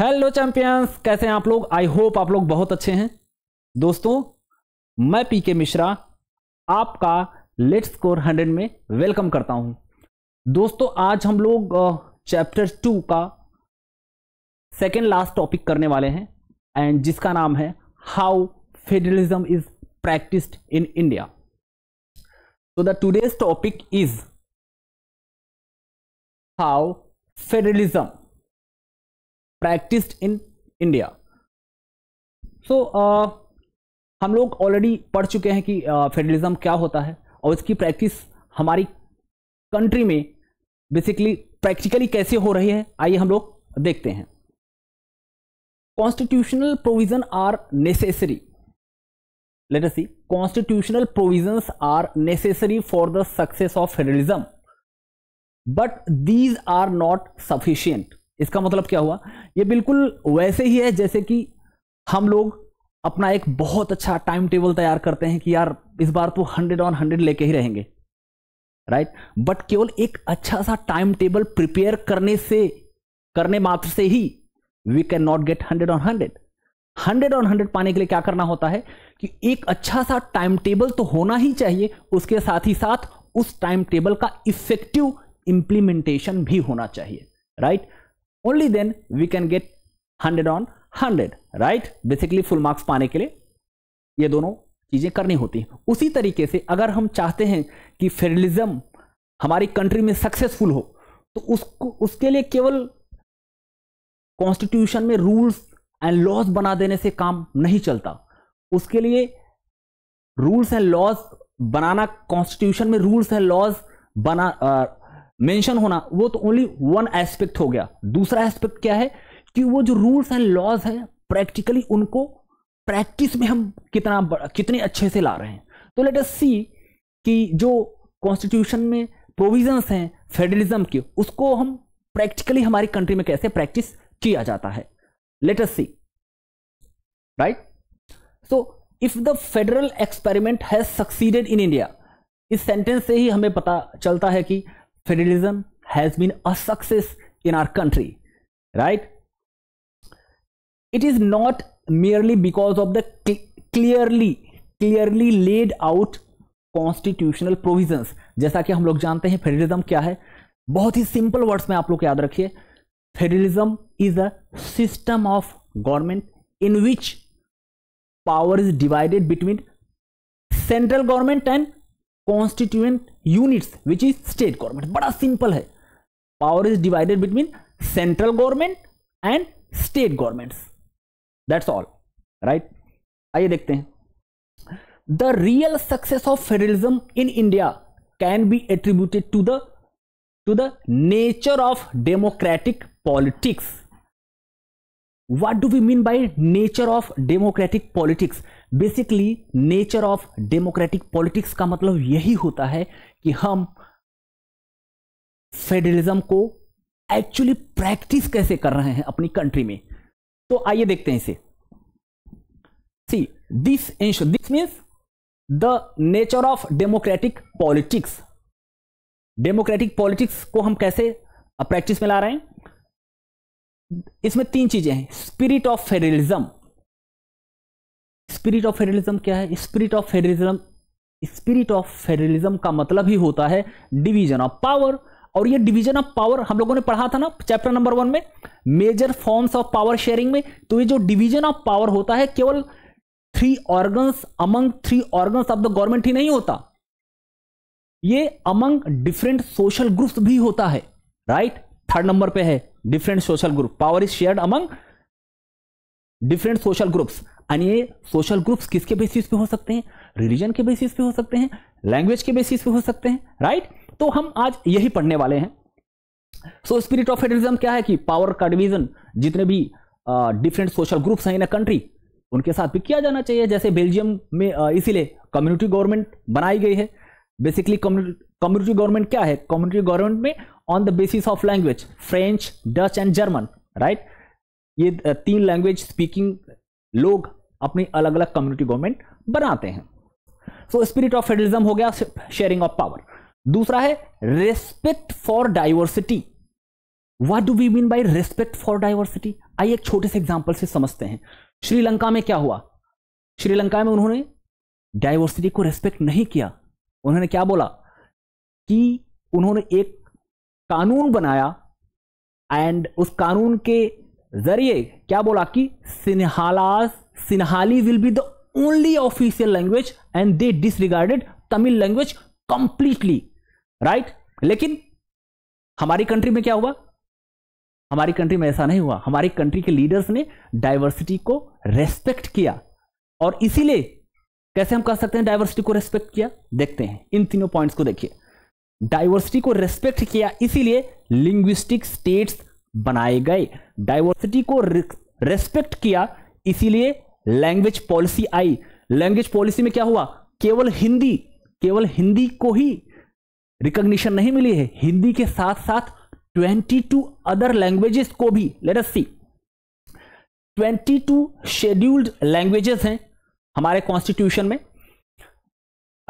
Hello champions कैसे हैं आप लोग आई होप आप लोग बहुत अच्छे हैं दोस्तों मैं पी के मिश्रा आपका लेट्स स्कोर हंड्रेड में वेलकम करता हूं दोस्तों आज हम लोग चैप्टर टू का सेकेंड लास्ट टॉपिक करने वाले हैं एंड जिसका नाम है how federalism is practised in India So the today's topic is how federalism practiced in India. So uh, हम लोग ऑलरेडी पढ़ चुके हैं कि फेडरलिज्म uh, क्या होता है और इसकी प्रैक्टिस हमारी कंट्री में बेसिकली प्रैक्टिकली कैसे हो रही है आइए हम लोग देखते हैं constitutional provision are necessary let us see constitutional provisions are necessary for the success of federalism but these are not sufficient इसका मतलब क्या हुआ ये बिल्कुल वैसे ही है जैसे कि हम लोग अपना एक बहुत अच्छा टाइम टेबल तैयार करते हैं कि यार इस बार तो हंड्रेड ऑन हंड्रेड लेके ही रहेंगे राइट right? बट केवल एक अच्छा सा टाइम टेबल प्रिपेयर करने से करने मात्र से ही we can not get hundred on hundred hundred on hundred पाने के लिए क्या करना होता है कि एक अच्छा सा टाइम टेबल तो होना ही चाहिए उसके साथ ही साथ उस टाइम टेबल का इफेक्टिव इंप्लीमेंटेशन भी होना चाहिए right right? only then we can get 100 on 100 right basically full marks पाने के लिए ये दोनों चीज़ें करनी होती हैं उसी तरीके से अगर हम चाहते हैं कि फेडरलिज्म हमारी कंट्री में सक्सेसफुल हो तो उसको उसके लिए केवल कॉन्स्टिट्यूशन में रूल्स एंड लॉज बना देने से काम नहीं चलता उसके लिए रूल्स एंड लॉज बनाना कॉन्स्टिट्यूशन में रूल्स एंड लॉज बना आ, मेंशन होना वो तो ओनली वन एस्पेक्ट हो गया दूसरा एस्पेक्ट क्या है कि वो जो रूल्स एंड लॉज हैं प्रैक्टिकली उनको प्रैक्टिस में हम कितना कितने अच्छे से ला रहे हैं तो लेट अस सी कि जो कॉन्स्टिट्यूशन में प्रोविजंस हैं फेडरलिज्म के उसको हम प्रैक्टिकली हमारी कंट्री में कैसे प्रैक्टिस किया जाता है let us see right so if the federal experiment has succeeded in India इस सेंटेंस से ही हमें पता चलता है कि federalism has been a success in our country, right? It is not merely because of the cl clearly, clearly laid out constitutional provisions जैसा कि हम लोग जानते हैं फेडरलिज्म क्या है बहुत ही सिंपल वर्ड्स में आप लोग याद रखिए federalism is a system of government in which power is divided between central government and constituent units which is state government बड़ा सिंपल है power is divided between central government and state governments that's all right आइए देखते हैं the real success of federalism in India can be attributed to the to the nature of democratic politics what do we mean by nature of democratic politics basically nature of democratic politics का मतलब यही होता है कि हम federalism को actually practice कैसे कर रहे हैं अपनी कंट्री में तो आइए देखते हैं इसे see this this means the nature of democratic politics democratic politics को हम कैसे प्रैक्टिस में ला रहे हैं इसमें तीन चीजें हैं spirit of federalism spirit of federalism क्या है spirit of federalism spirit of federalism का मतलब ही होता है डिवीजन ऑफ पावर और ये डिवीजन ऑफ पावर हम लोगों ने पढ़ा था ना चैप्टर नंबर वन में major forms of power sharing में तो ये जो डिवीजन ऑफ पावर होता है केवल three organs among three organs of the government ही नहीं होता ये अमंग डिफरेंट सोशल ग्रुप्स भी होता है राइट थर्ड नंबर पे है different social group power is shared among different social groups and ये सोशल ग्रुप्स किसके बेसिस पे हो सकते हैं रिलीजन के बेसिस पे हो सकते हैं लैंग्वेज के बेसिस पे हो सकते हैं राइट तो हम आज यही पढ़ने वाले हैं सो स्पिरिट ऑफ फेडरिज्म क्या है कि पावर का डिविजन जितने भी डिफरेंट सोशल ग्रुप्स हैं इन अ कंट्री उनके साथ भी किया जाना चाहिए जैसे बेल्जियम में इसीलिए कम्युनिटी गवर्नमेंट बनाई गई है बेसिकली कम्युनिटी गवर्नमेंट क्या है कम्युनिटी गवर्नमेंट में on the basis of language French Dutch and German right ये तीन लैंग्वेज स्पीकिंग लोग अपनी अलग अलग कम्युनिटी गवर्नमेंट बनाते हैं सो स्पिरिट ऑफ फेडरिज्म हो गया शेयरिंग ऑफ पावर दूसरा है respect for diversity what do we mean by respect for diversity आइए एक छोटे से एग्जाम्पल से समझते हैं श्रीलंका में क्या हुआ श्रीलंका में उन्होंने डाइवर्सिटी को रेस्पेक्ट नहीं किया उन्होंने क्या बोला कि उन्होंने एक कानून बनाया एंड उस कानून के जरिए क्या बोला कि Sinhalas Sinhali will be the only official language and they disregarded Tamil language completely right लेकिन हमारी कंट्री में क्या हुआ हमारी कंट्री में ऐसा नहीं हुआ हमारी कंट्री के लीडर्स ने डाइवर्सिटी को रेस्पेक्ट किया और इसीलिए कैसे हम कह सकते हैं डाइवर्सिटी को रेस्पेक्ट किया देखते हैं इन तीनों पॉइंट्स को देखिए डाइवर्सिटी को रेस्पेक्ट किया इसीलिए लिंग्विस्टिक स्टेट्स बनाए गए डाइवर्सिटी को रेस्पेक्ट किया इसीलिए language policy I language policy में क्या हुआ केवल हिंदी केवल हिंदी को ही रिकॉग्निशन नहीं मिली है हिंदी के साथ साथ 22 अदर लैंग्वेजेस को भी let us see 22 scheduled languages हैं हमारे कॉन्स्टिट्यूशन में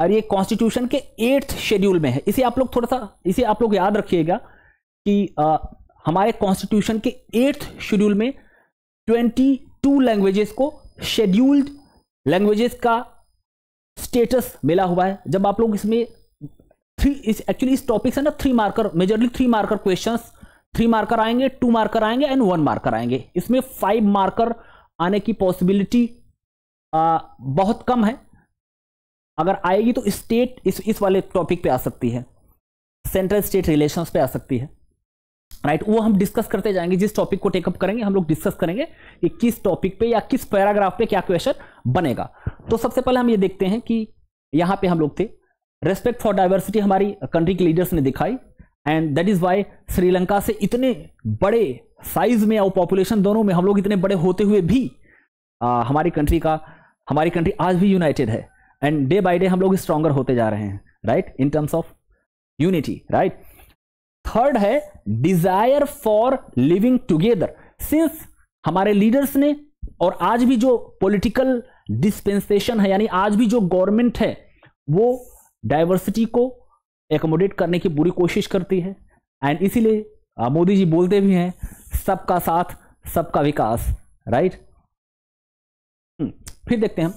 और ये कॉन्स्टिट्यूशन के एट्थ शेड्यूल में है इसे आप लोग थोड़ा सा इसे आप लोग याद रखिएगा कि हमारे कॉन्स्टिट्यूशन के एट्थ शेड्यूल में 22 लैंग्वेजेस को शेड्यूल्ड लैंग्वेजेस का स्टेटस मिला हुआ है जब आप लोग इसमें थ्री इस एक्चुअली इस टॉपिक से ना three marker majorly three marker questions three marker आएंगे टू मार्कर आएंगे एंड वन मार्कर आएंगे इसमें फाइव मार्कर आने की पॉसिबिलिटी बहुत कम है अगर आएगी तो स्टेट इस इस वाले टॉपिक पे आ सकती है सेंट्रल स्टेट रिलेशंस पे आ सकती है राइट right, वो हम डिस्कस करते जाएंगे जिस टॉपिक को टेकअप करेंगे हम लोग डिस्कस करेंगे कि किस टॉपिक पे या किस पैराग्राफ पे क्या क्वेश्चन बनेगा तो सबसे पहले हम ये देखते हैं कि यहाँ पे हम लोग थे रेस्पेक्ट फॉर डाइवर्सिटी हमारी कंट्री के लीडर्स ने दिखाई and that is why Sri Lanka से इतने बड़े साइज में और पॉपुलेशन दोनों में हम लोग इतने बड़े होते हुए भी आ, हमारी कंट्री का हमारी कंट्री आज भी यूनाइटेड है एंड डे बाई डे हम लोग स्ट्रांगर होते जा रहे हैं right in terms of unity right third है desire for living together since हमारे लीडर्स ने और आज भी जो पॉलिटिकल डिस्पेंसेशन है यानी आज भी जो गवर्नमेंट है वो डाइवर्सिटी को एकोमोडेट करने की पूरी कोशिश करती है एंड इसीलिए मोदी जी बोलते भी हैं सबका साथ सबका विकास राइट हम्म, फिर देखते हैं हम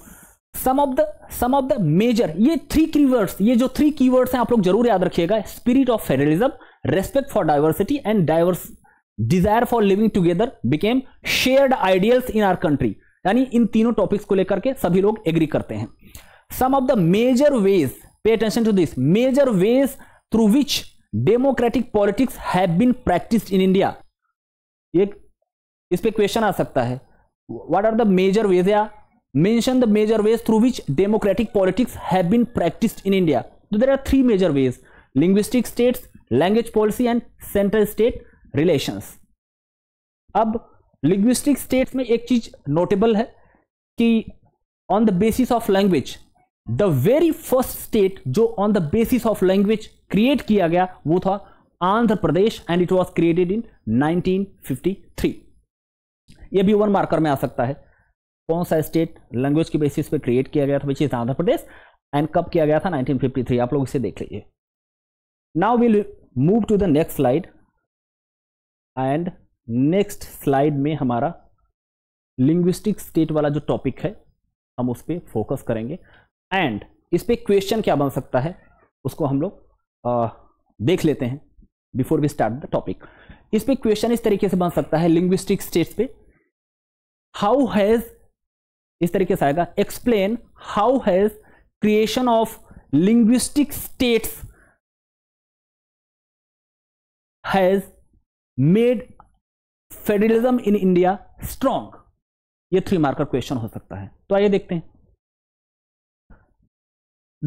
some of the some of the major ये थ्री कीवर्ड्स ये जो थ्री कीवर्ड्स हैं आप लोग जरूर याद रखिएगा spirit of federalism respect for diversity and diverse desire for living together became shared ideals in our country यानी इन तीनों टॉपिक्स को लेकर के सभी लोग एग्री करते हैं some of the major ways pay attention to this major ways through which democratic politics have been practice in India एक इस पर क्वेश्चन आ सकता है what are the major ways या mention the major ways through which democratic politics have been practice in India तो there are three major ways linguistic states language policy and central state relations अब linguistic states में एक चीज notable है कि on the basis of language the very first state जो on the basis of language create किया गया वो था Andhra Pradesh and it was created in 1953 ये भी वन मार्कर में आ सकता है कौन सा स्टेट लैंग्वेज के बेसिस पे क्रिएट किया गया था आंध्र प्रदेश एंड कब किया गया था 1953 आप लोग इसे देख लीजिए now will move to the next slide and next slide में हमारा लिंग्विस्टिक स्टेट वाला जो टॉपिक है हम उस पर फोकस करेंगे एंड इस पर क्वेश्चन क्या बन सकता है उसको हम लोग देख लेते हैं before we start the topic इस पर क्वेश्चन इस तरीके से बन सकता है लिंग्विस्टिक स्टेट्स पे हाउ हैज इस तरीके से आएगा explain how has creation of linguistic states has made federalism in India strong ये थ्री मार्कर क्वेश्चन हो सकता है तो आइए देखते हैं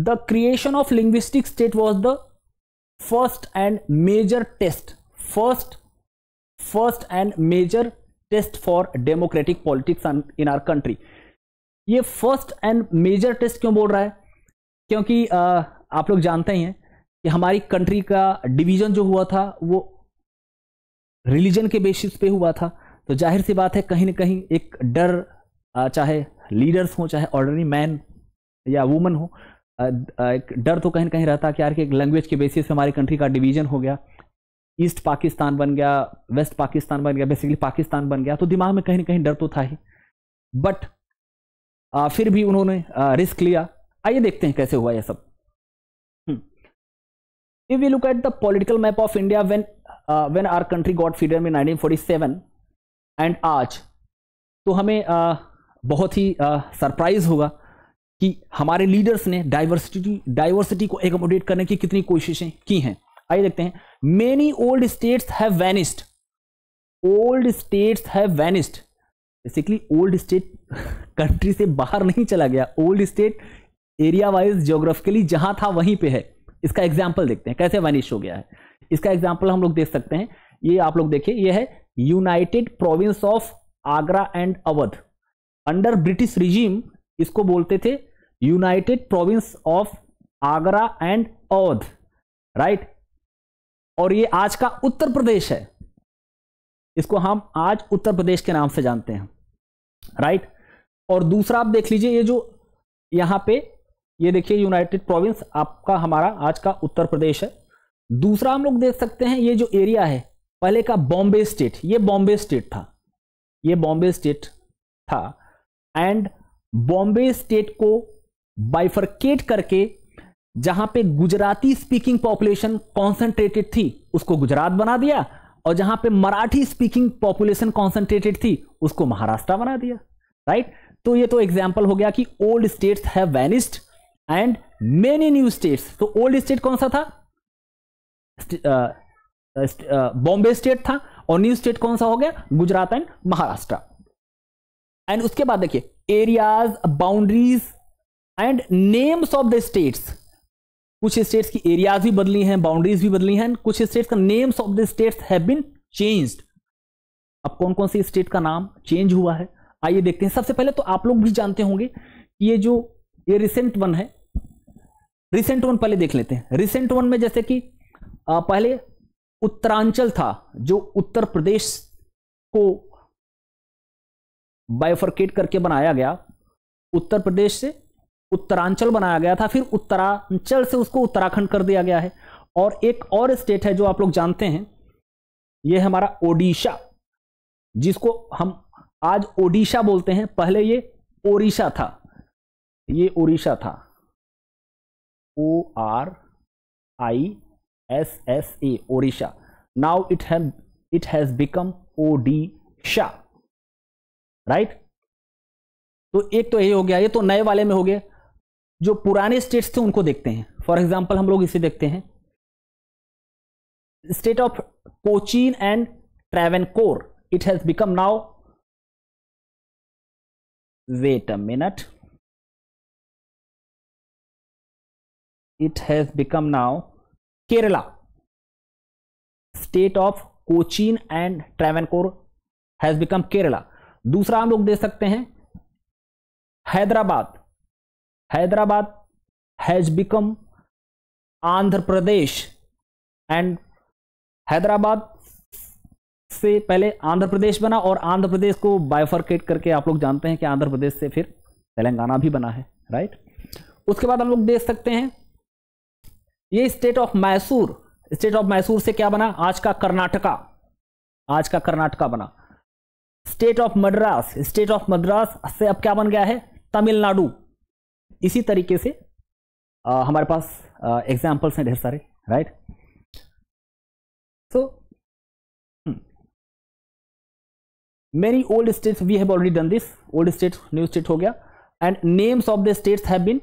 the creation of linguistic state was the first and major test first first and major test for democratic politics in our country ये first and major test क्यों बोल रहा है क्योंकि आ, आप लोग जानते ही हैं कि हमारी कंट्री का डिवीजन जो हुआ था वो रिलीजन के बेसिस पे हुआ था तो जाहिर सी बात है कहीं ना कहीं एक डर चाहे लीडर्स हो चाहे ऑर्डनरी मैन या वुमन हो एक डर तो कहीं कहीं रहता कि यार कि एक लैंग्वेज के बेसिस पे हमारी कंट्री का डिवीजन हो गया ईस्ट पाकिस्तान बन गया वेस्ट पाकिस्तान बन गया बेसिकली पाकिस्तान बन गया तो दिमाग में कहीं ना कहीं डर तो था ही बट फिर भी उन्होंने रिस्क लिया आइए देखते हैं कैसे हुआ यह सब hmm. If you look at the political map of India when uh, when our country got freedom in 1947 and आज तो हमें uh, बहुत ही सरप्राइज uh, होगा कि हमारे लीडर्स ने डाइवर्सिटी डाइवर्सिटी को एकोमोडेट करने की कितनी कोशिशें की हैं आइए देखते हैं many old states have vanished old states have vanished basically old state country से बाहर नहीं चला गया old state area wise geographically जहां था वहीं पे है इसका एग्जाम्पल देखते हैं कैसे वैनिश हो गया है इसका एग्जाम्पल हम लोग देख सकते हैं ये आप लोग देखिए ये है united province of Agra and Awadh under British regime इसको बोलते थे united province of Agra and Awadh right और ये आज का उत्तर प्रदेश है इसको हम आज उत्तर प्रदेश के नाम से जानते हैं राइट और दूसरा आप देख लीजिए ये जो यहां पे ये देखिए यूनाइटेड प्रोविंस आपका हमारा आज का उत्तर प्रदेश है दूसरा हम लोग देख सकते हैं ये जो एरिया है पहले का बॉम्बे स्टेट ये बॉम्बे स्टेट था ये बॉम्बे स्टेट था एंड बॉम्बे स्टेट को बाइफरकेट करके जहां पे गुजराती स्पीकिंग पॉपुलेशन कॉन्सेंट्रेटेड थी उसको गुजरात बना दिया और जहां पे मराठी स्पीकिंग पॉपुलेशन कॉन्सेंट्रेटेड थी उसको महाराष्ट्र बना दिया राइट तो ये तो एग्जाम्पल हो गया कि ओल्ड स्टेट्स है vanished and many new states तो ओल्ड स्टेट कौन सा था बॉम्बे स्टेट था और न्यू स्टेट कौन सा हो गया गुजरात एंड महाराष्ट्र एंड उसके बाद देखिए areas boundaries and names of the states कुछ स्टेट्स की एरियाज भी बदली हैं बाउंड्रीज भी बदली हैं कुछ स्टेट्स का names of the states have been changed अब कौन कौन सी स्टेट का नाम चेंज हुआ है आइए देखते हैं सबसे पहले तो आप लोग भी जानते होंगे कि ये जो ये रिसेंट वन है रिसेंट वन पहले देख लेते हैं रिसेंट वन में जैसे कि पहले उत्तरांचल था जो उत्तर प्रदेश को बायोफर्केट करके बनाया गया उत्तर प्रदेश से उत्तरांचल बनाया गया था फिर उत्तरांचल से उसको उत्तराखंड कर दिया गया है और एक और स्टेट है जो आप लोग जानते हैं यह हमारा ओडिशा जिसको हम आज ओडिशा बोलते हैं पहले ये ओडिशा था ये ओडिशा था O R I A Odisha now it have, it has become Odisha right तो एक तो यही हो गया ये तो नए वाले में हो गए जो पुराने स्टेट्स थे उनको देखते हैं फॉर एग्जाम्पल हम लोग इसे देखते हैं state of Cochin and Travancore it has become now wait a minute it has become now Kerala state of Cochin and Travancore has become Kerala दूसरा हम लोग दे सकते हैं Hyderabad Hyderabad has become Andhra Pradesh and Hyderabad से पहले आंध्र प्रदेश बना और आंध्र प्रदेश को बायफर्केट करके आप लोग जानते हैं कि आंध्र प्रदेश से फिर तेलंगाना भी बना है राइट उसके बाद हम लोग देख सकते हैं ये state of Mysore state of Mysore से क्या बना आज का कर्नाटका आज का कर्नाटका बना state of Madras state of Madras से अब क्या बन गया है तमिलनाडु इसी तरीके से आ, हमारे पास एग्जाम्पल्स हैं ढेर सारे right so many old states we have already done this old state new state हो गया and names of the states have been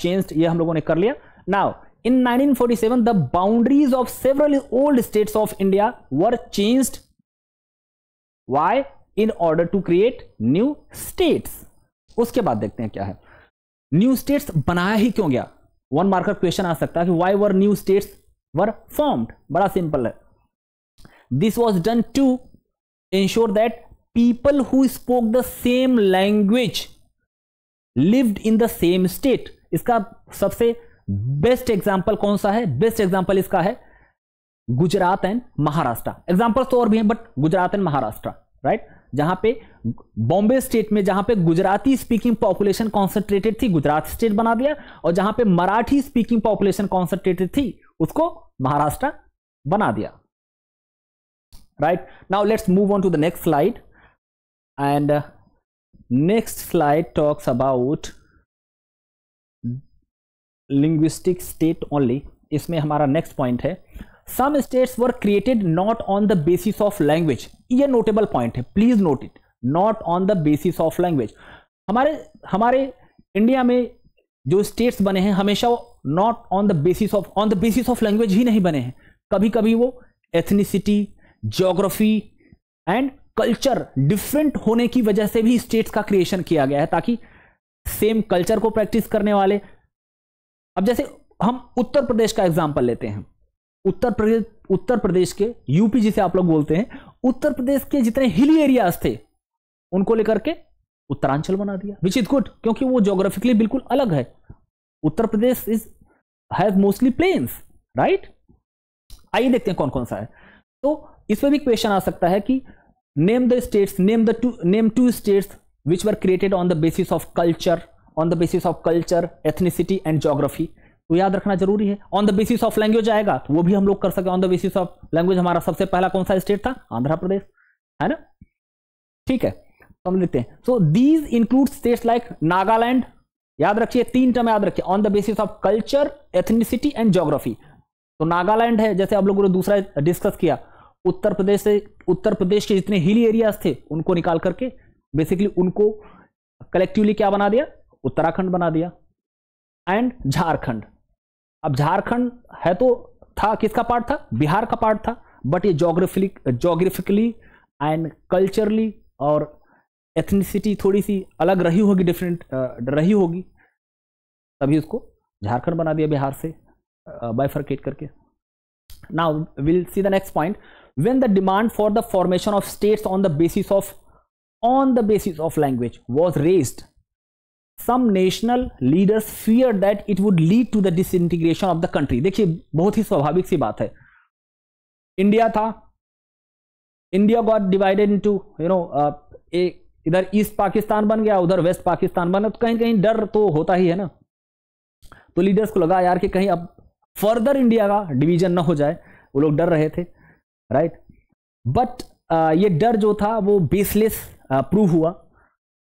changed ये हम लोगों ने कर लिया now In 1947, the boundaries of several old state of India were changed. Why? In order to create new states. उसके बाद देखते हैं क्या है न्यू स्टेट बनाया ही क्यों गया वन मार्कर क्वेश्चन आ सकता है why were new states were formed बड़ा सिंपल है this was done to ensure that people who spoke the same language lived in the same state इसका सबसे बेस्ट एग्जाम्पल कौन सा है बेस्ट एग्जाम्पल इसका है गुजरात एंड महाराष्ट्र एग्जाम्पल्स तो और भी हैं but Gujarat and Maharashtra right जहां पे बॉम्बे स्टेट में जहां पे गुजराती स्पीकिंग पॉपुलेशन कॉन्सेंट्रेटेड थी गुजरात स्टेट बना दिया और जहां पे मराठी स्पीकिंग पॉपुलेशन कॉन्सेंट्रेटेड थी उसको महाराष्ट्र बना दिया right now let's move on to the next slide and next slide talks about linguistic state only इसमें हमारा नेक्स्ट पॉइंट है some states were created not on the basis of language ये notable point है please note it not on the basis of language हमारे हमारे India में जो states बने हैं हमेशा not on the basis of on the basis of language ही नहीं बने हैं कभी कभी वो ethnicity geography and culture different होने की वजह से भी स्टेट्स का क्रिएशन किया गया है ताकि सेम कल्चर को प्रैक्टिस करने वाले अब जैसे हम उत्तर प्रदेश का एग्जाम्पल लेते हैं उत्तर प्रदेश उत्तर प्रदेश के यूपी जिसे आप लोग बोलते हैं उत्तर प्रदेश के जितने हिली एरियाज थे उनको लेकर के उत्तरांचल बना दिया विच इज गुड क्योंकि वो जोग्राफिकली बिल्कुल अलग है Uttar Pradesh is has mostly plains right आइए देखते हैं कौन कौन सा है तो इसमें भी क्वेश्चन आ सकता है कि name the states name the two name two states which were created on the basis of culture on the basis of culture ethnicity and geography तो याद रखना जरूरी है on the basis of language आएगा तो वो भी हम लोग कर सके on the basis of language हमारा सबसे पहला कौन सा स्टेट था आंध्र प्रदेश है ना ठीक है तो हम लेते हैं so these include states like Nagaland याद रखिए तीन टर्म याद रखिए on the basis of culture ethnicity and geography तो नागालैंड है जैसे आप लोगों ने दूसरा डिस्कस किया उत्तर प्रदेश से उत्तर प्रदेश के जितने हिली एरियाज थे उनको निकाल करके बेसिकली उनको कलेक्टिवली क्या बना दिया उत्तराखंड बना दिया एंड झारखंड अब झारखंड है तो था किसका पार्ट था बिहार का पार्ट था बट ये जोग्राफिक जोग्राफिकली एंड कल्चरली और एथनिसिटी थोड़ी सी अलग रही होगी डिफरेंट रही होगी तभी उसको झारखंड बना दिया बिहार से बाइफर्केट करके now will see the next point when the demand for the formation of states on the basis of on the basis of language was raised some national leaders fear that it would lead to the disintegration of the country देखिए बहुत ही स्वाभाविक सी बात है India था India got divided into you know इधर east Pakistan बन गया उधर वेस्ट पाकिस्तान बन गया तो कहीं कहीं डर तो होता ही है ना तो लीडर्स को लगा यार कि कहीं अब फर्दर इंडिया का डिवीजन ना हो जाए वो लोग डर रहे थे राइट बट uh, ये डर जो था वो बेसलेस प्रूव uh, हुआ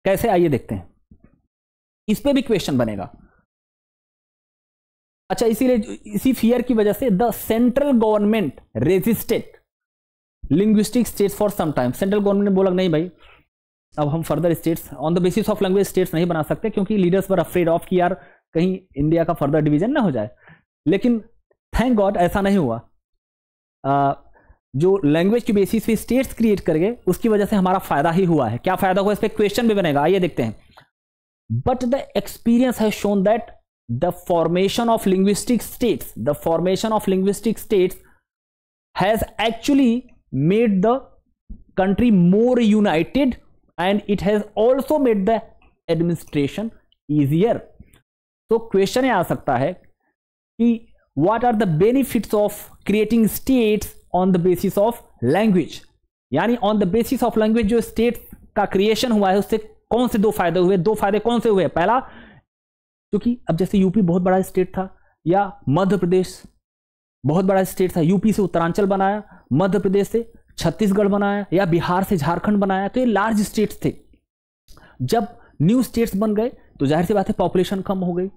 कैसे आइए देखते हैं इस पर भी क्वेश्चन बनेगा अच्छा इसीलिए इसी फियर की वजह से the central government resisted linguistic states for some time central government ने बोला नहीं भाई अब हम further states on the basis of language states नहीं बना सकते क्योंकि लीडर्स पर अफ्रेड ऑफ कि यार कहीं इंडिया का फर्दर डिवीजन ना हो जाए लेकिन थैंक गॉड ऐसा नहीं हुआ आ, जो लैंग्वेज के बेसिस पे स्टेट्स क्रिएट कर गए उसकी वजह से हमारा फायदा ही हुआ है क्या फायदा हुआ इस पर क्वेश्चन भी बनेगा आइए देखते हैं but the experience has shown that the formation of linguistic states the formation of linguistic states has actually made the country more united and it has also made the administration easier so question ye aa sakta hai ki what are the benefits of creating states on the basis of language yani on the basis of language jo state का creation हुआ है उससे कौन से दो फायदे हुए दो फायदे कौन से हुए पहला क्योंकि अब जैसे यूपी बहुत बड़ा स्टेट था या मध्य प्रदेश बहुत बड़ा स्टेट था यूपी से उत्तरांचल बनाया मध्य प्रदेश से छत्तीसगढ़ बनाया या बिहार से झारखंड बनाया तो ये लार्ज स्टेट्स थे जब न्यू स्टेट्स बन गए तो जाहिर सी बात है पॉपुलेशन कम हो गई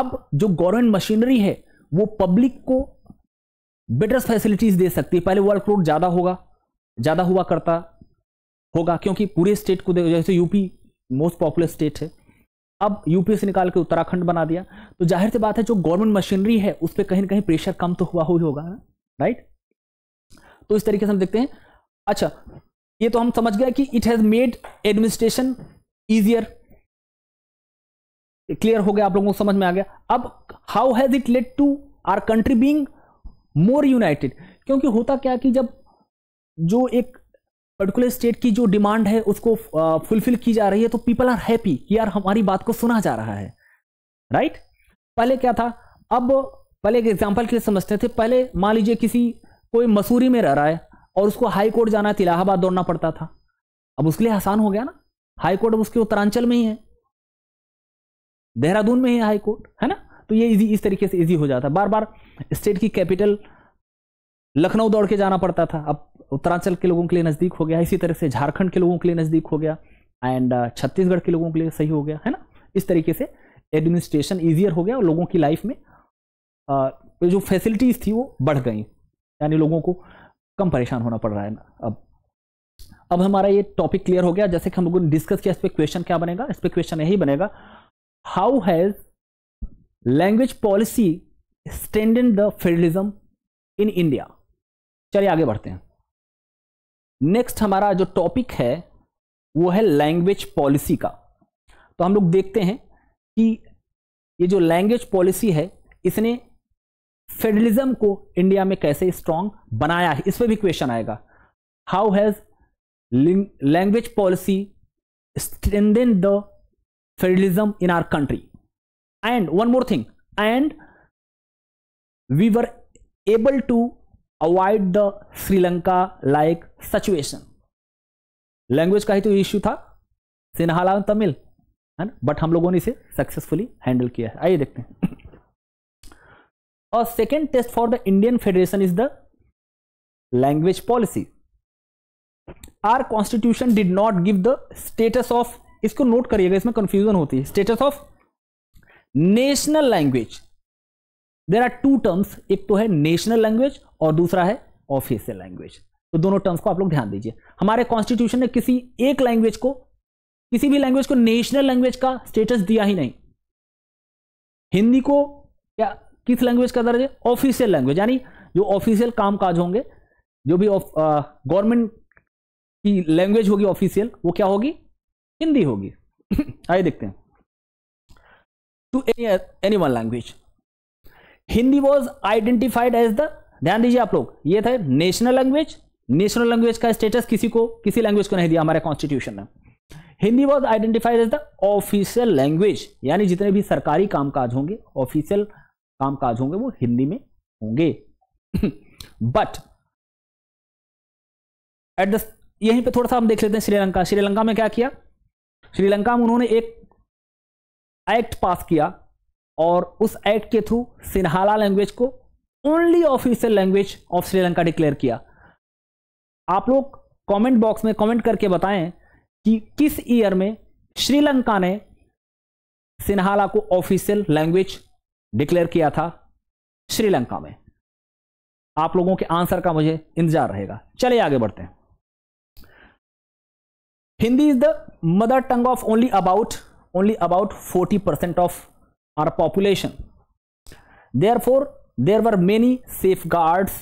अब जो गवर्नमेंट मशीनरी है वो पब्लिक को बेटर फैसिलिटीज दे सकती है पहले वर्कलोड ज़्यादा होगा ज़्यादा हुआ करता होगा क्योंकि पूरे स्टेट को जैसे यूपी मोस्ट पॉपुलर स्टेट है अब यूपी से निकाल के उत्तराखंड बना दिया तो जाहिर सी बात है जो गवर्नमेंट मशीनरी है उस पर कहीं ना कहीं प्रेशर कम तो हुआ ही होगा राइट तो इस तरीके से हम देखते हैं अच्छा ये तो हम समझ गए कि it has made administration easier clear हो गया आप लोगों को समझ में आ गया अब how has it led to our country being more united क्योंकि होता क्या कि जब जो एक पर्टिकुलर स्टेट की जो डिमांड है उसको फुलफिल की जा रही है तो पीपल आर हैप्पी कि यार हमारी बात को सुना जा रहा है राइट right? पहले क्या था अब पहले एक एग्जाम्पल के लिए समझते थे पहले मान लीजिए किसी कोई मसूरी में रह रहा है और उसको हाई कोर्ट जाना है इलाहाबाद दौड़ना पड़ता था अब उसके लिए आसान हो गया ना हाई कोर्ट अब उसके उत्तरांचल में ही है देहरादून में ही हाई कोर्ट है ना तो ये इजी इस तरीके से इजी हो जाता है बार बार स्टेट की कैपिटल लखनऊ दौड़ के जाना पड़ता था अब उत्तरांचल के लोगों के लिए नज़दीक हो गया इसी तरह से झारखंड के लोगों के लिए नज़दीक हो गया एंड uh, छत्तीसगढ़ के लोगों के लिए सही हो गया है ना इस तरीके से एडमिनिस्ट्रेशन ईजियर हो गया और लोगों की लाइफ में आ, uh, जो फैसिलिटीज़ थी वो बढ़ गई यानी लोगों को कम परेशान होना पड़ रहा है ना अब अब हमारा ये टॉपिक क्लियर हो गया जैसे कि हम लोगों ने डिस्कस किया इस पर क्वेश्चन क्या बनेगा इस पर क्वेश्चन यही बनेगा how has language policy in the federalism in India चलिए आगे बढ़ते हैं नेक्स्ट हमारा जो टॉपिक है वो है लैंग्वेज पॉलिसी का तो हम लोग देखते हैं कि ये जो लैंग्वेज पॉलिसी है इसने फेडरलिज्म को इंडिया में कैसे स्ट्रांग बनाया है इस पर भी क्वेश्चन आएगा how has language policy strengthen the federalism in our country and one more thing and we were able to avoid the Sri Lanka like situation language का ही तो इश्यू था सिन्हाला तमिल है ना बट हम लोगों ने इसे सक्सेसफुली हैंडल किया है आइए देखते हैं और second test for the Indian federation is the language policy our constitution did not give the status of इसको नोट करिएगा इसमें कंफ्यूजन होती है status of national language there are two terms एक तो है नेशनल लैंग्वेज और दूसरा है ऑफिशियल लैंग्वेज तो दोनों टर्म्स को आप लोग ध्यान दीजिए हमारे कॉन्स्टिट्यूशन ने किसी एक लैंग्वेज को किसी भी लैंग्वेज को नेशनल लैंग्वेज का स्टेटस दिया ही नहीं हिंदी को क्या किस लैंग्वेज का दर्ज है ऑफिशियल लैंग्वेज यानी जो ऑफिशियल काम काज होंगे जो भी गवर्नमेंट की लैंग्वेज होगी ऑफिशियल वो क्या होगी हिंदी होगी आइए देखते हैं to any any one language Hindi was identified as the ध्यान दीजिए आप लोग ये था नेशनल लैंग्वेज नेशनल लैंग्वेज का स्टेटस किसी को किसी लैंग्वेज को नहीं दिया हमारे कॉन्स्टिट्यूशन ने Hindi was identified as the official language यानी जितने भी सरकारी कामकाज होंगे ऑफिशियल कामकाज होंगे वो हिंदी में होंगे बट एट द यहीं पे थोड़ा सा हम देख लेते हैं श्रीलंका श्रीलंका में क्या किया श्रीलंका में उन्होंने एक एक्ट पास किया और उस एक्ट के थ्रू सिन्हाला लैंग्वेज को only official language of Sri Lanka declare किया आप लोग कमेंट बॉक्स में कमेंट करके बताएं कि किस ईयर में श्रीलंका ने सिन्हाला को ऑफिशियल लैंग्वेज डिक्लेयर किया था श्रीलंका में आप लोगों के आंसर का मुझे इंतजार रहेगा चलिए आगे बढ़ते हैं Hindi is the mother tongue of only about only about forty percent of or population therefore there were many safeguards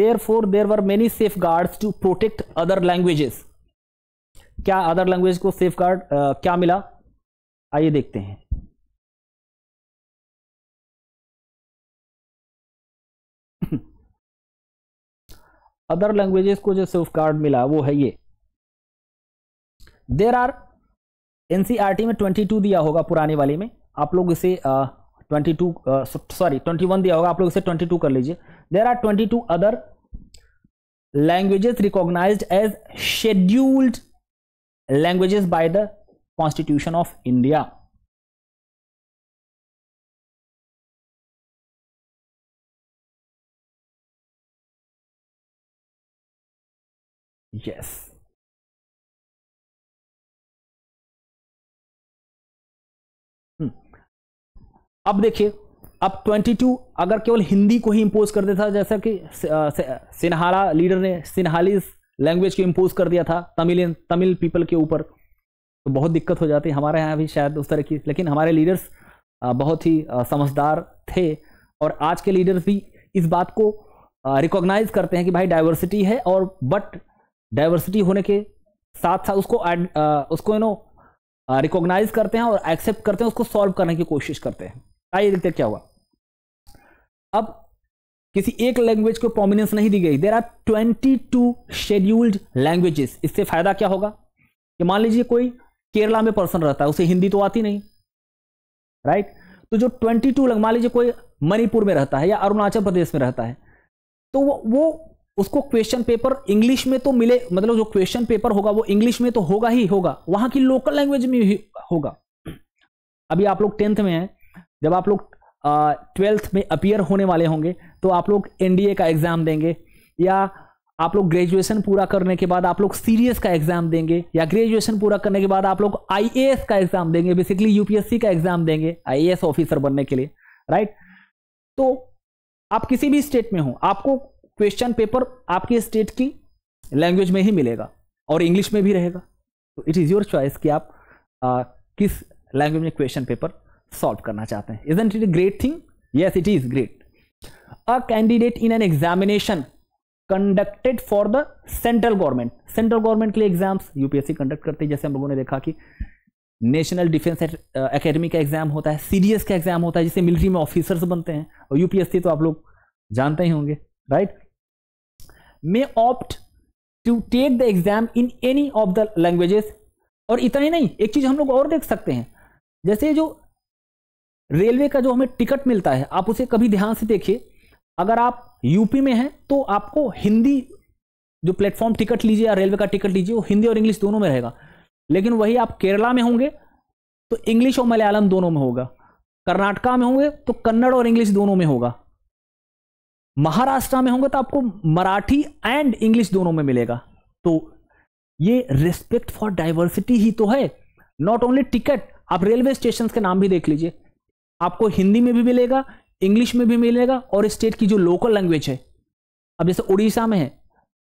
therefore there were many safeguards to protect other languages क्या अदर लैंग्वेज को सेफ गार्ड क्या मिला आइए देखते हैं other languages को जो safe guard मिला वो है ये देर आर एनसीईआरटी में 22 दिया होगा पुराने वाले में आप लोग इसे twenty two sorry twenty one दिया होगा आप लोग इसे ट्वेंटी टू कर लीजिए there are twenty two other languages recognise as scheduled languages by the constitution of India yes अब देखिए अब 22 अगर केवल हिंदी को ही इम्पोज कर देता जैसा कि सिन्हाला लीडर ने सिन्हाली लैंग्वेज को इम्पोज कर दिया था तमिल तमिल पीपल के ऊपर तो बहुत दिक्कत हो जाती हमारे यहाँ भी शायद उस तरह की लेकिन हमारे लीडर्स बहुत ही समझदार थे और आज के लीडर्स भी इस बात को रिकॉग्नाइज करते हैं कि भाई डाइवर्सिटी है और बट डाइवर्सिटी होने के साथ साथ उसको आ, उसको यू नो रिकॉग्नाइज करते हैं और एक्सेप्ट करते हैं उसको सॉल्व करने की कोशिश करते हैं आइए देखते क्या हुआ अब किसी एक लैंग्वेज को प्रोमिनेंस नहीं दी गई there are twenty two scheduled languages इससे फायदा क्या होगा कि मान लीजिए कोई केरला में पर्सन रहता है उसे हिंदी तो आती नहीं राइट right? तो जो ट्वेंटी टू मान लीजिए कोई मणिपुर में रहता है या अरुणाचल प्रदेश में रहता है तो वो वो उसको क्वेश्चन पेपर इंग्लिश में तो मिले मतलब जो क्वेश्चन पेपर होगा वो इंग्लिश में तो होगा ही होगा वहां की लोकल लैंग्वेज में होगा अभी आप लोग टेंथ में हैं जब आप लोग ट्वेल्थ में अपियर होने वाले होंगे तो आप लोग एनडीए का एग्ज़ाम देंगे या आप लोग ग्रेजुएशन पूरा करने के बाद आप लोग सीरियस का एग्ज़ाम देंगे या ग्रेजुएशन पूरा करने के बाद आप लोग आईएएस का एग्ज़ाम देंगे बेसिकली यूपीएससी का एग्ज़ाम देंगे आईएएस ऑफिसर बनने के लिए राइट तो आप किसी भी स्टेट में हो आपको क्वेश्चन पेपर आपके स्टेट की लैंग्वेज में ही मिलेगा और इंग्लिश में भी रहेगा तो इट इज़ योर चॉइस कि आप आ, किस लैंग्वेज में क्वेश्चन पेपर सॉल्व करना चाहते हैं is an it a great thing yes it is great a candidate in an examination conducted for the central government central government के लिए एग्जाम्स यूपीएससी कंडक्ट करते हैं जैसे हम लोगों ने देखा कि नेशनल डिफेंस एकेडमी का एग्जाम होता है सीडीएस का एग्जाम होता है जिसे मिलिट्री में ऑफिसर्स बनते हैं और यूपीएससी तो आप लोग जानते ही होंगे right may opt to take the exam in any of the languages और इतना ही नहीं एक चीज हम लोग और देख सकते हैं जैसे जो रेलवे का जो हमें टिकट मिलता है आप उसे कभी ध्यान से देखिए अगर आप यूपी में हैं तो आपको हिंदी जो प्लेटफॉर्म टिकट लीजिए या रेलवे का टिकट लीजिए वो हिंदी और इंग्लिश दोनों में रहेगा लेकिन वही आप केरला में होंगे तो इंग्लिश और मलयालम दोनों में होगा कर्नाटका में होंगे तो कन्नड़ और इंग्लिश दोनों में होगा महाराष्ट्र में होंगे तो आपको मराठी एंड इंग्लिश दोनों में मिलेगा तो ये रिस्पेक्ट फॉर डाइवर्सिटी ही तो है नॉट ओनली टिकट आप रेलवे स्टेशन के नाम भी देख लीजिए आपको हिंदी में भी मिलेगा इंग्लिश में भी मिलेगा और स्टेट की जो लोकल लैंग्वेज है अब जैसे उड़ीसा में है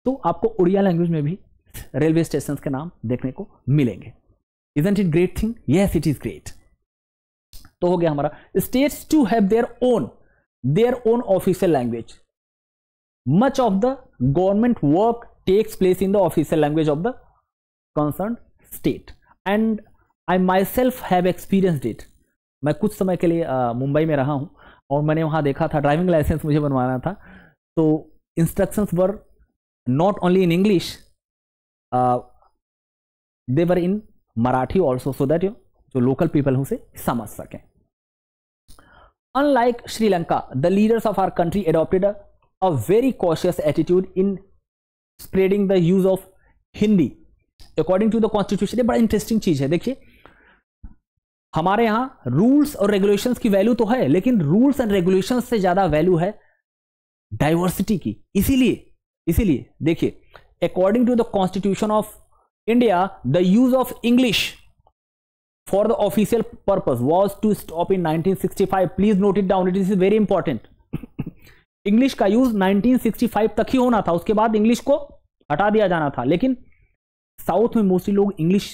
तो आपको उड़िया लैंग्वेज में भी रेलवे स्टेशन के नाम देखने को मिलेंगे isn't it great thing yes it is great तो हो गया हमारा states to have their own their own official language much of the government work takes place in the official language of the concern state and I myself have experience it मैं कुछ समय के लिए मुंबई में रहा हूँ और मैंने वहाँ देखा था ड्राइविंग लाइसेंस मुझे बनवाना था तो instructions were not only in English they were in Marathi also so that you जो लोकल पीपल हूँ से समझ सकें unlike Sri Lanka the leaders of our country adopted a very cautious attitude in spreading the use of Hindi according to the constitution ये बड़ा interesting चीज है देखिए हमारे यहां रूल्स और रेगुलेशंस की वैल्यू तो है लेकिन रूल्स एंड रेगुलेशंस से ज्यादा वैल्यू है डाइवर्सिटी की इसीलिए इसीलिए देखिए according to the constitution of India the use of English for the official purpose was to stop in 1965 please note it down it is very important English का use 1965 तक ही होना था उसके बाद इंग्लिश को हटा दिया जाना था लेकिन साउथ में मोस्टली लोग इंग्लिश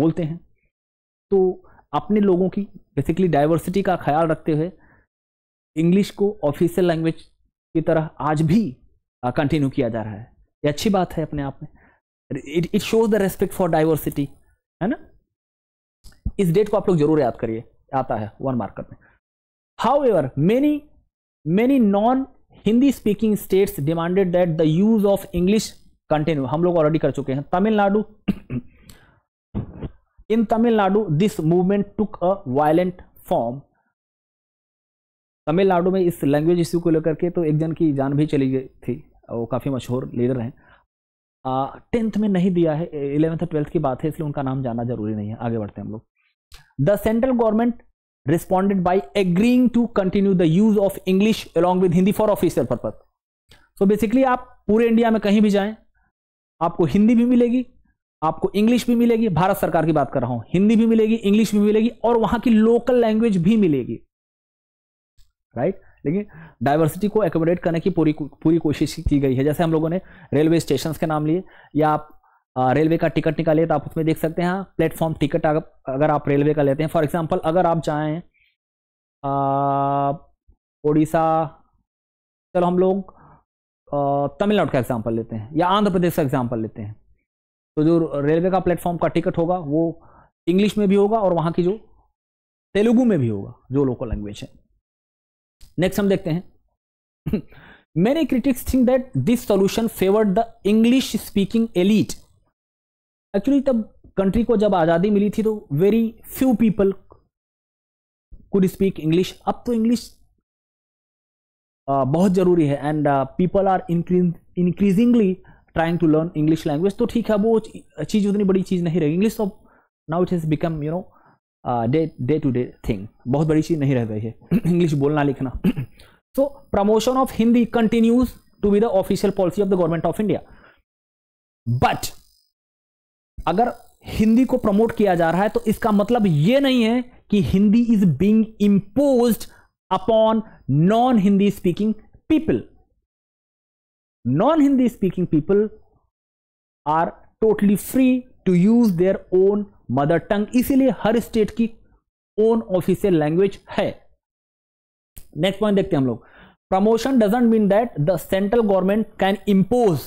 बोलते हैं तो अपने लोगों की बेसिकली डाइवर्सिटी का ख्याल रखते हुए इंग्लिश को ऑफिशियल लैंग्वेज की तरह आज भी कंटिन्यू किया जा रहा है ये अच्छी बात है अपने आप में it it shows the respect for diversity है ना इस डेट को आप लोग जरूर याद करिए आता है वन मार्कर में however many many non Hindi speaking states demanded that the use of English continue हम लोग ऑलरेडी कर चुके हैं Tamil Nadu In Tamil Nadu, this movement took a violent form. Tamil Nadu में इस लैंग्वेज इश्यू को लेकर के तो एक जन की जान भी चली गई थी वो काफ़ी मशहूर लीडर हैं टेंथ में नहीं दिया है इलेवेंथ और ट्वेल्थ की बात है इसलिए उनका नाम जानना जरूरी नहीं है आगे बढ़ते हैं हम लोग the central government responded by agreeing to continue the use of English along with Hindi for official purpose so basically आप पूरे इंडिया में कहीं भी जाएं आपको हिंदी भी मिलेगी आपको इंग्लिश भी मिलेगी भारत सरकार की बात कर रहा हूं हिंदी भी मिलेगी इंग्लिश भी मिलेगी और वहां की लोकल लैंग्वेज भी मिलेगी राइट लेकिन डाइवर्सिटी को एकोमोडेट करने की पूरी पूरी कोशिश की गई है जैसे हम लोगों ने रेलवे स्टेशन के नाम लिए या आप रेलवे का टिकट निकालिए तो आप उसमें देख सकते हैं प्लेटफॉर्म हाँ, टिकट अगर आप रेलवे का लेते हैं फॉर एग्जाम्पल अगर आप जाएँ उड़ीसा चलो हम लोग तमिलनाडु का एग्जाम्पल लेते हैं या आंध्र प्रदेश का एग्जाम्पल लेते हैं तो जो रेलवे का प्लेटफॉर्म का टिकट होगा वो इंग्लिश में भी होगा और वहाँ की जो तेलुगु में भी होगा जो लोकल लैंग्वेज है नेक्स्ट हम देखते हैं many critics think that this solution favoured the English speaking elite actually तब कंट्री को जब आज़ादी मिली थी तो very few people could speak English अब तो इंग्लिश बहुत ज़रूरी है and people are increasingly trying to learn English language तो ठीक है वो चीज़ उतनी बड़ी चीज़ नहीं रहेगी इंग्लिश तो now it has become you know day day to day thing बहुत बड़ी चीज़ नहीं रह गई है इंग्लिश बोलना लिखना so promotion of Hindi continues to be the official policy of the government of India but अगर हिंदी को प्रमोट किया जा रहा है तो इसका मतलब यह नहीं है कि Hindi is being impose upon non Hindi speaking people non Hindi speaking people are totally free to use their own mother tongue इसीलिए हर स्टेट की ओन ऑफिशियल लैंग्वेज है नेक्स्ट पॉइंट देखते हैं हम लोग promotion doesn't mean that the central government can impose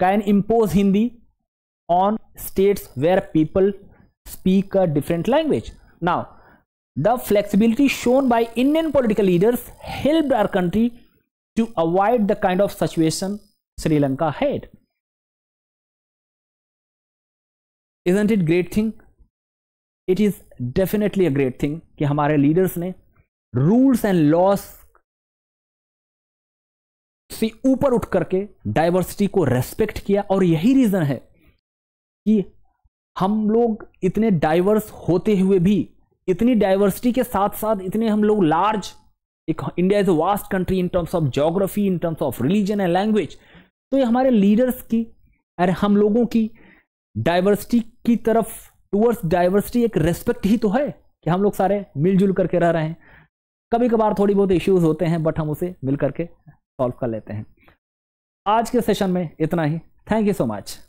can impose Hindi on states where people speak a different language now the flexibility shown by Indian political leaders help our country to avoid the kind of situation Sri Lanka had. Isn't it great thing? It is definitely a great thing कि हमारे leaders ने rules and laws से ऊपर उठ करके diversity को respect किया और यही रीजन है कि हम लोग इतने डाइवर्स होते हुए भी इतनी डाइवर्सिटी के साथ साथ इतने हम लोग large India is a vast country in terms of geography in terms of religion and language तो ये हमारे लीडर्स की अरे हम लोगों की डाइवर्सिटी की तरफ टूवर्ड्स डाइवर्सिटी एक रेस्पेक्ट ही तो है कि हम लोग सारे मिलजुल करके रह रहे हैं कभी कभार थोड़ी बहुत इश्यूज होते हैं बट हम उसे मिल करके सॉल्व कर लेते हैं आज के सेशन में इतना ही थैंक यू सो मच